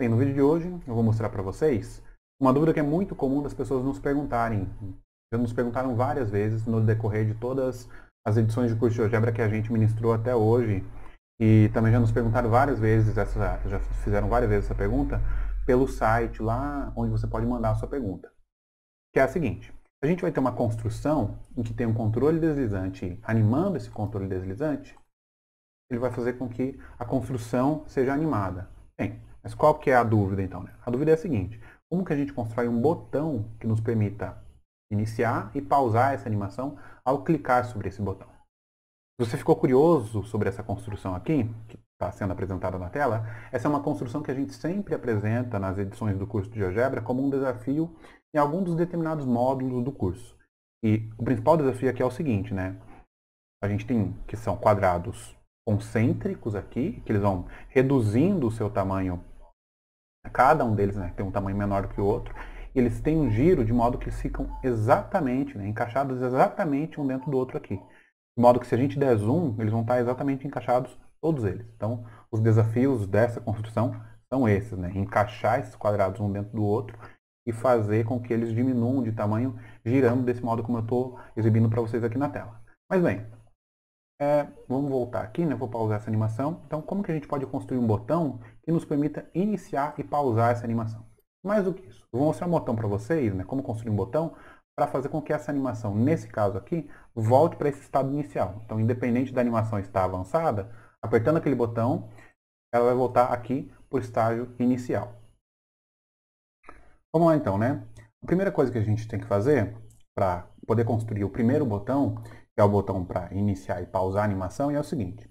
Bem, no vídeo de hoje eu vou mostrar para vocês uma dúvida que é muito comum das pessoas nos perguntarem. Já nos perguntaram várias vezes no decorrer de todas as edições de curso de algebra que a gente ministrou até hoje. E também já nos perguntaram várias vezes, essa, já fizeram várias vezes essa pergunta, pelo site lá onde você pode mandar a sua pergunta. Que é a seguinte, a gente vai ter uma construção em que tem um controle deslizante animando esse controle deslizante, ele vai fazer com que a construção seja animada. Bem, mas qual que é a dúvida então? Né? A dúvida é a seguinte, como que a gente constrói um botão que nos permita iniciar e pausar essa animação ao clicar sobre esse botão? Se você ficou curioso sobre essa construção aqui, que está sendo apresentada na tela, essa é uma construção que a gente sempre apresenta nas edições do curso de GeoGebra como um desafio em algum dos determinados módulos do curso. E o principal desafio aqui é o seguinte, né? A gente tem que são quadrados concêntricos aqui, que eles vão reduzindo o seu tamanho. Cada um deles né, tem um tamanho menor que o outro. E eles têm um giro de modo que eles ficam exatamente, né, encaixados exatamente um dentro do outro aqui. De modo que se a gente der zoom, eles vão estar exatamente encaixados, todos eles. Então, os desafios dessa construção são esses, né? Encaixar esses quadrados um dentro do outro e fazer com que eles diminuam de tamanho girando desse modo como eu estou exibindo para vocês aqui na tela. Mas bem, é, vamos voltar aqui, né? Vou pausar essa animação. Então, como que a gente pode construir um botão que nos permita iniciar e pausar essa animação? Mais do que isso, vou mostrar um botão para vocês, né? Como construir um botão para fazer com que essa animação, nesse caso aqui, volte para esse estado inicial. Então, independente da animação estar avançada, apertando aquele botão, ela vai voltar aqui para o estágio inicial. Vamos lá então, né? A primeira coisa que a gente tem que fazer para poder construir o primeiro botão que é o botão para iniciar e pausar a animação, e é o seguinte.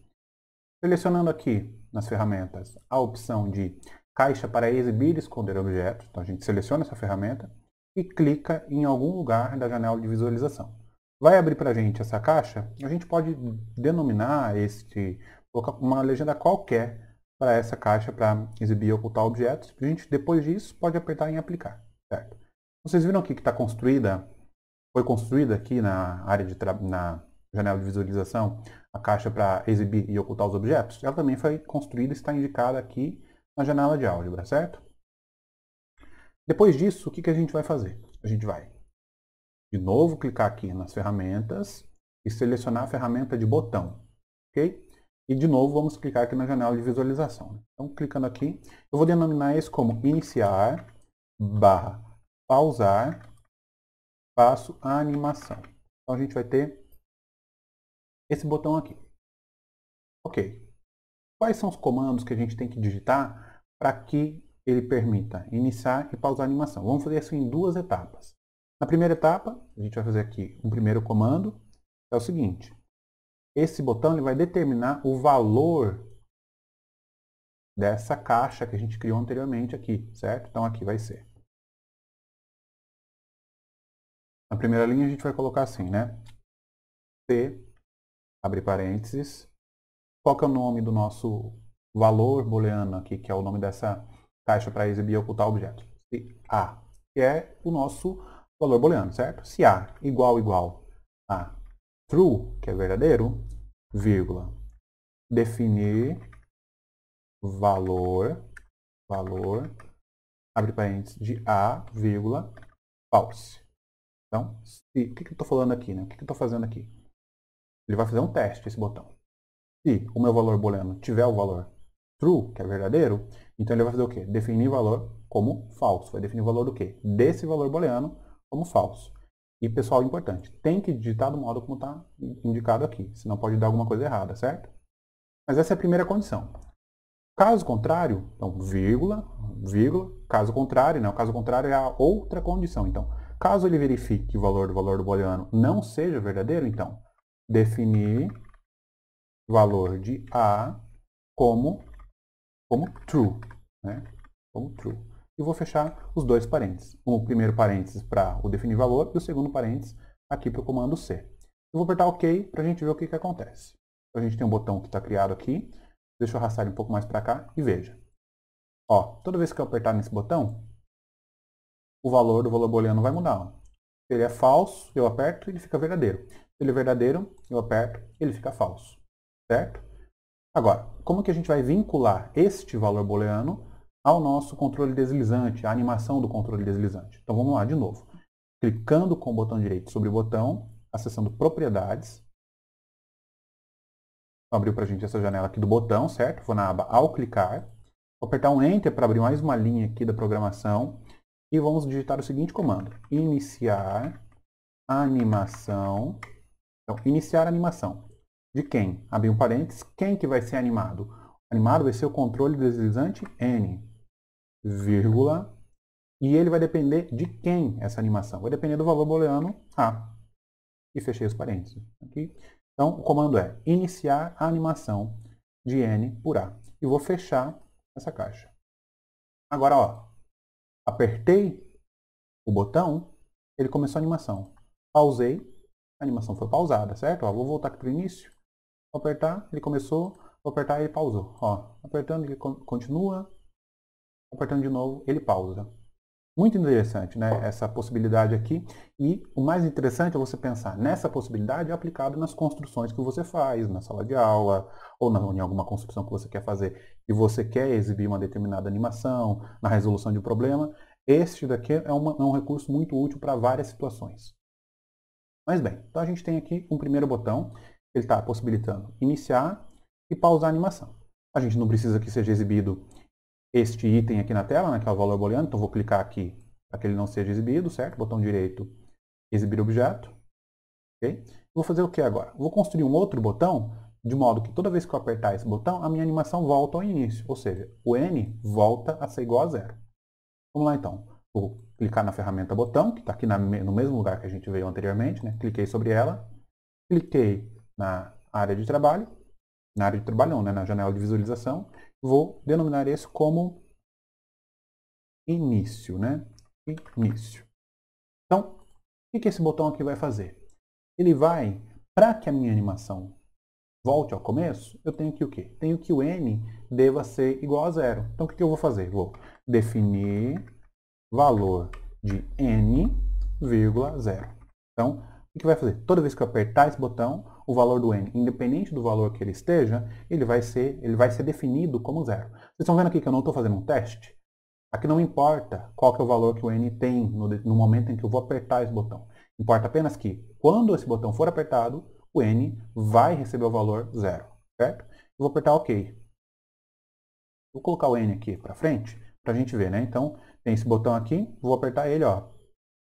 Selecionando aqui nas ferramentas a opção de caixa para exibir e esconder objetos, então a gente seleciona essa ferramenta e clica em algum lugar da janela de visualização. Vai abrir para a gente essa caixa, a gente pode denominar este, colocar uma legenda qualquer para essa caixa para exibir e ocultar objetos. A gente, depois disso, pode apertar em aplicar. Certo? Vocês viram aqui que está construída foi construída aqui na área de na janela de visualização a caixa para exibir e ocultar os objetos. Ela também foi construída e está indicada aqui na janela de álgebra, certo? Depois disso, o que, que a gente vai fazer? A gente vai, de novo, clicar aqui nas ferramentas e selecionar a ferramenta de botão, ok? E, de novo, vamos clicar aqui na janela de visualização. Então, clicando aqui, eu vou denominar esse como iniciar, barra, pausar, passo a animação. Então a gente vai ter esse botão aqui. Ok. Quais são os comandos que a gente tem que digitar para que ele permita iniciar e pausar a animação? Vamos fazer isso em duas etapas. Na primeira etapa, a gente vai fazer aqui um primeiro comando, é o seguinte. Esse botão ele vai determinar o valor dessa caixa que a gente criou anteriormente aqui, certo? Então aqui vai ser Na primeira linha a gente vai colocar assim, né? T, abre parênteses, coloca é o nome do nosso valor booleano aqui, que é o nome dessa caixa para exibir e ocultar objetos. Se A, que é o nosso valor booleano, certo? Se A igual igual a true, que é verdadeiro, vírgula, definir valor, valor, abre parênteses, de A, vírgula, false. Então, se, o que, que eu estou falando aqui? Né? O que, que eu estou fazendo aqui? Ele vai fazer um teste, esse botão. Se o meu valor booleano tiver o valor true, que é verdadeiro, então ele vai fazer o quê? Definir valor como falso. Vai definir o valor do quê? Desse valor booleano como falso. E, pessoal, importante, tem que digitar do modo como está indicado aqui, senão pode dar alguma coisa errada, certo? Mas essa é a primeira condição. Caso contrário, então, vírgula, vírgula, caso contrário, né? O caso contrário é a outra condição. Então, Caso ele verifique que o valor do valor do booleano não seja verdadeiro, então, definir valor de A como, como true. Né? Como true. E vou fechar os dois parênteses. O primeiro parênteses para o definir valor e o segundo parênteses aqui para o comando C. Eu vou apertar OK para a gente ver o que, que acontece. a gente tem um botão que está criado aqui. Deixa eu arrastar ele um pouco mais para cá e veja. Ó, toda vez que eu apertar nesse botão, o valor do valor booleano vai mudar. Se ele é falso, eu aperto, ele fica verdadeiro. Se ele é verdadeiro, eu aperto, ele fica falso. Certo? Agora, como que a gente vai vincular este valor booleano ao nosso controle deslizante, à animação do controle deslizante? Então vamos lá de novo. Clicando com o botão direito sobre o botão, acessando propriedades. Abriu para a gente essa janela aqui do botão, certo? Vou na aba ao clicar. Vou apertar um Enter para abrir mais uma linha aqui da programação. E vamos digitar o seguinte comando. Iniciar animação. Então, iniciar animação. De quem? abri um parênteses. Quem que vai ser animado? Animado vai ser o controle deslizante N, vírgula. E ele vai depender de quem essa animação. Vai depender do valor booleano A. E fechei os parênteses. Aqui. Então, o comando é iniciar a animação de N por A. E vou fechar essa caixa. Agora, ó, Apertei o botão, ele começou a animação. Pausei, a animação foi pausada, certo? Ó, vou voltar aqui para o início. Vou apertar, ele começou. Vou apertar, ele pausou. Ó, apertando, ele continua. Apertando de novo, ele pausa. Muito interessante, né? Essa possibilidade aqui. E o mais interessante é você pensar nessa possibilidade aplicada nas construções que você faz, na sala de aula, ou na, em alguma construção que você quer fazer e você quer exibir uma determinada animação, na resolução de um problema. Este daqui é, uma, é um recurso muito útil para várias situações. Mas bem, então a gente tem aqui um primeiro botão, ele está possibilitando iniciar e pausar a animação. A gente não precisa que seja exibido este item aqui na tela, né, que é o valor booleano, então vou clicar aqui para que ele não seja exibido, certo? Botão direito, exibir objeto. Okay? Vou fazer o que agora? Vou construir um outro botão, de modo que toda vez que eu apertar esse botão, a minha animação volta ao início, ou seja, o N volta a ser igual a zero. Vamos lá então. Vou clicar na ferramenta botão, que está aqui na, no mesmo lugar que a gente veio anteriormente, né? cliquei sobre ela, cliquei na área de trabalho, na área de trabalho não, né? na janela de visualização, vou denominar esse como início, né? Início. Então, o que esse botão aqui vai fazer? Ele vai, para que a minha animação volte ao começo, eu tenho que o quê? Tenho que o n deva ser igual a zero. Então, o que eu vou fazer? Vou definir valor de n, zero. Então, o que vai fazer? Toda vez que eu apertar esse botão, o valor do n, independente do valor que ele esteja, ele vai ser, ele vai ser definido como zero. Vocês estão vendo aqui que eu não estou fazendo um teste? Aqui não importa qual que é o valor que o n tem no, no momento em que eu vou apertar esse botão. Importa apenas que, quando esse botão for apertado, o n vai receber o valor zero, certo? Eu vou apertar OK. Vou colocar o n aqui para frente, para a gente ver, né? Então, tem esse botão aqui, vou apertar ele, ó.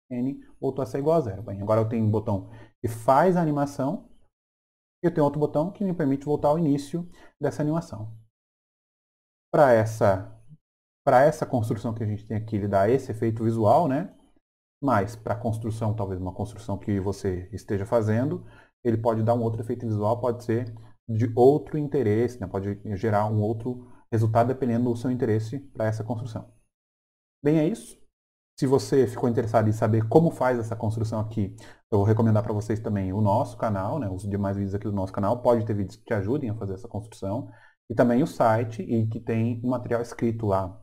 n voltou a ser igual a zero. Bem, agora eu tenho um botão que faz a animação eu tenho outro botão que me permite voltar ao início dessa animação. Para essa, para essa construção que a gente tem aqui, ele dá esse efeito visual, né? Mas para construção, talvez uma construção que você esteja fazendo, ele pode dar um outro efeito visual, pode ser de outro interesse, né? pode gerar um outro resultado dependendo do seu interesse para essa construção. Bem, é isso. Se você ficou interessado em saber como faz essa construção aqui, eu vou recomendar para vocês também o nosso canal, né, os demais vídeos aqui do nosso canal. Pode ter vídeos que te ajudem a fazer essa construção. E também o site, e que tem um material escrito lá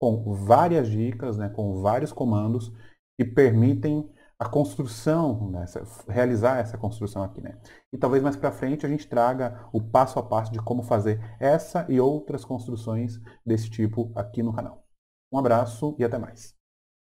com várias dicas, né, com vários comandos que permitem a construção, né, realizar essa construção aqui. Né? E talvez mais para frente a gente traga o passo a passo de como fazer essa e outras construções desse tipo aqui no canal. Um abraço e até mais.